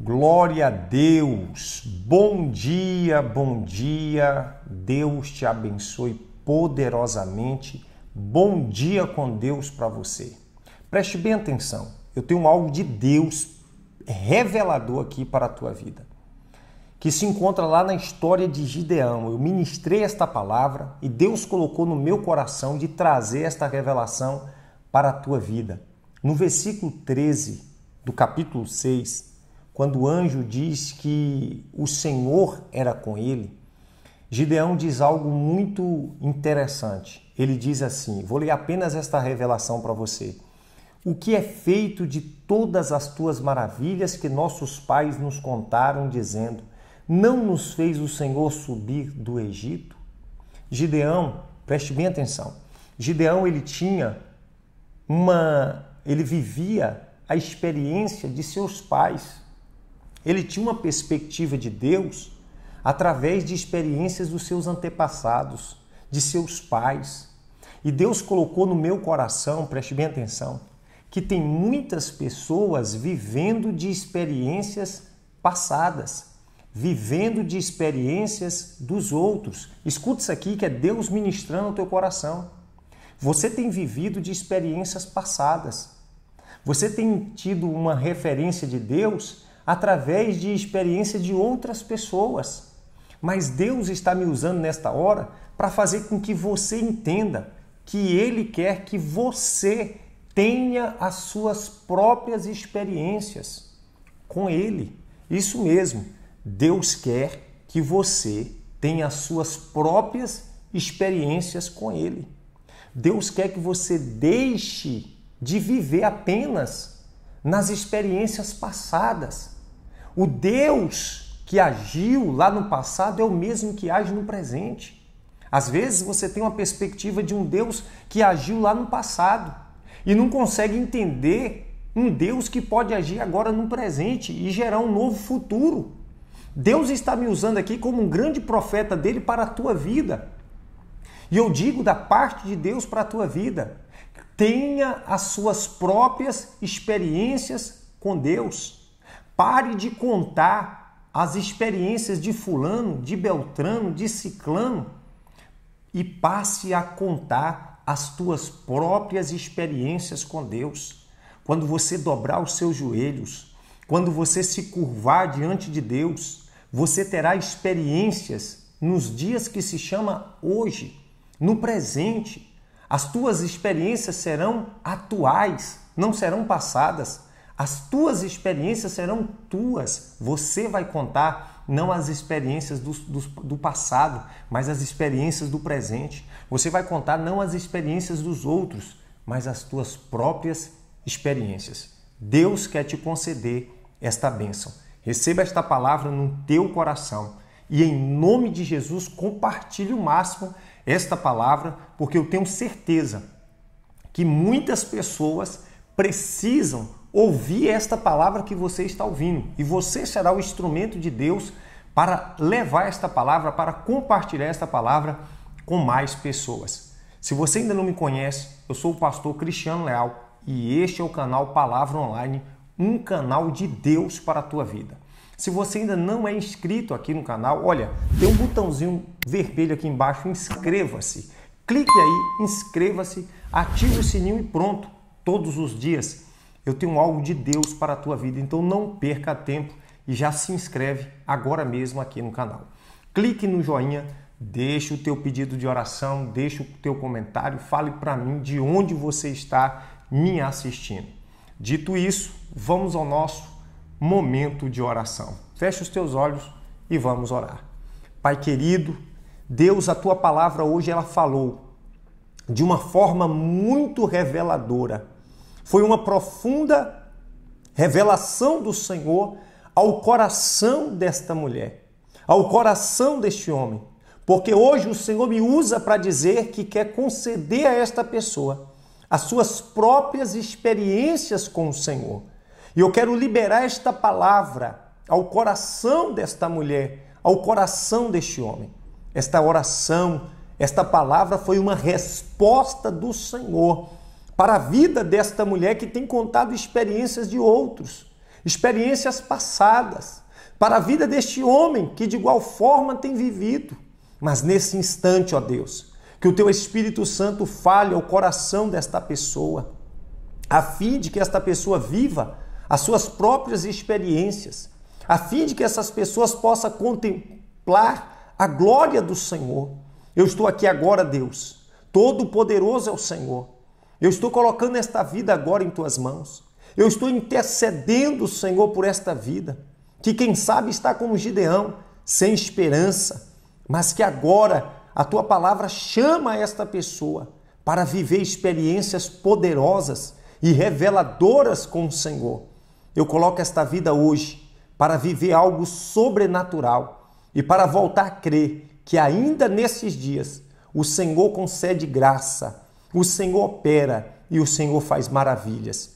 Glória a Deus. Bom dia, bom dia. Deus te abençoe poderosamente. Bom dia com Deus para você. Preste bem atenção. Eu tenho algo de Deus revelador aqui para a tua vida, que se encontra lá na história de Gideão. Eu ministrei esta palavra e Deus colocou no meu coração de trazer esta revelação para a tua vida. No versículo 13 do capítulo 6, quando o anjo diz que o Senhor era com ele, Gideão diz algo muito interessante. Ele diz assim: Vou ler apenas esta revelação para você. O que é feito de todas as tuas maravilhas que nossos pais nos contaram, dizendo: Não nos fez o Senhor subir do Egito? Gideão, preste bem atenção. Gideão ele tinha uma ele vivia a experiência de seus pais. Ele tinha uma perspectiva de Deus através de experiências dos seus antepassados, de seus pais. E Deus colocou no meu coração, preste bem atenção, que tem muitas pessoas vivendo de experiências passadas, vivendo de experiências dos outros. Escuta isso aqui que é Deus ministrando o teu coração. Você tem vivido de experiências passadas. Você tem tido uma referência de Deus através de experiência de outras pessoas. Mas Deus está me usando nesta hora para fazer com que você entenda que Ele quer que você tenha as suas próprias experiências com Ele. Isso mesmo, Deus quer que você tenha as suas próprias experiências com Ele. Deus quer que você deixe de viver apenas nas experiências passadas o Deus que agiu lá no passado é o mesmo que age no presente. Às vezes você tem uma perspectiva de um Deus que agiu lá no passado e não consegue entender um Deus que pode agir agora no presente e gerar um novo futuro. Deus está me usando aqui como um grande profeta dele para a tua vida. E eu digo da parte de Deus para a tua vida: tenha as suas próprias experiências com Deus. Pare de contar as experiências de Fulano, de Beltrano, de Ciclano e passe a contar as tuas próprias experiências com Deus. Quando você dobrar os seus joelhos, quando você se curvar diante de Deus, você terá experiências nos dias que se chama hoje, no presente. As tuas experiências serão atuais, não serão passadas. As tuas experiências serão tuas. Você vai contar não as experiências do, do, do, passado, mas as experiências do presente. Você vai contar não as experiências dos outros, mas as tuas próprias experiências. Deus quer te conceder esta bênção. Receba esta palavra no teu coração e, em nome de Jesus, compartilhe o máximo esta palavra, porque eu tenho certeza que muitas pessoas precisam ouvir esta palavra que você está ouvindo. E você será o instrumento de Deus para levar esta palavra, para compartilhar esta palavra com mais pessoas. Se você ainda não me conhece, eu sou o pastor Cristiano Leal e este é o canal Palavra Online, um canal de Deus para a tua vida. Se você ainda não é inscrito aqui no canal, olha, tem um botãozinho vermelho aqui embaixo, inscreva-se. Clique aí, inscreva-se, ative o sininho e pronto. Todos os dias eu tenho algo de Deus para a tua vida, então não perca tempo e já se inscreve agora mesmo aqui no canal. Clique no joinha, deixe o teu pedido de oração, deixe o teu comentário, fale para mim de onde você está me assistindo. Dito isso, vamos ao nosso momento de oração. Feche os teus olhos e vamos orar. Pai querido, Deus, a tua palavra hoje ela falou de uma forma muito reveladora foi uma profunda revelação do Senhor ao coração desta mulher, ao coração deste homem. Porque hoje o Senhor me usa para dizer que quer conceder a esta pessoa as suas próprias experiências com o Senhor. E eu quero liberar esta palavra ao coração desta mulher, ao coração deste homem. Esta oração, esta palavra foi uma resposta do Senhor para a vida desta mulher que tem contado experiências de outros, experiências passadas, para a vida deste homem que de igual forma tem vivido. Mas nesse instante, ó Deus, que o teu Espírito Santo fale ao coração desta pessoa, a fim de que esta pessoa viva as suas próprias experiências, a fim de que essas pessoas possam contemplar a glória do Senhor. Eu estou aqui agora, Deus, todo poderoso é o Senhor. Eu estou colocando esta vida agora em tuas mãos. Eu estou intercedendo, Senhor, por esta vida, que quem sabe está como Gideão, sem esperança, mas que agora a tua palavra chama esta pessoa para viver experiências poderosas e reveladoras com o Senhor. Eu coloco esta vida hoje para viver algo sobrenatural e para voltar a crer que ainda nesses dias o Senhor concede graça o Senhor opera e o Senhor faz maravilhas.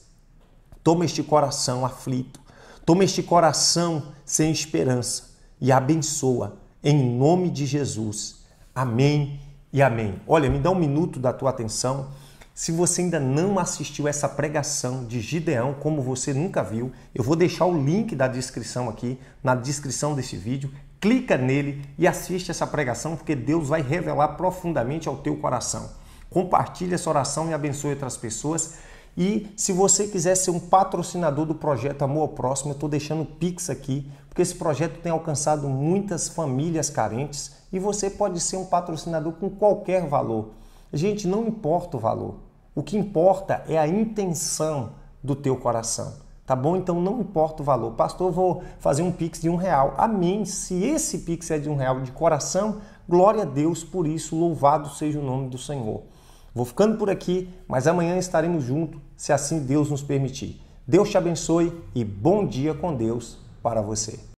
Toma este coração aflito, toma este coração sem esperança e abençoa em nome de Jesus. Amém e amém. Olha, me dá um minuto da tua atenção. Se você ainda não assistiu essa pregação de Gideão, como você nunca viu, eu vou deixar o link da descrição aqui, na descrição desse vídeo. Clica nele e assiste essa pregação, porque Deus vai revelar profundamente ao teu coração. Compartilhe essa oração e abençoe outras pessoas. E se você quiser ser um patrocinador do projeto Amor ao Próximo, eu estou deixando o Pix aqui, porque esse projeto tem alcançado muitas famílias carentes e você pode ser um patrocinador com qualquer valor. Gente, não importa o valor. O que importa é a intenção do teu coração. Tá bom? Então não importa o valor. Pastor, vou fazer um Pix de um real. Amém. Se esse Pix é de um real de coração, glória a Deus por isso. Louvado seja o nome do Senhor. Vou ficando por aqui, mas amanhã estaremos juntos, se assim Deus nos permitir. Deus te abençoe e bom dia com Deus para você.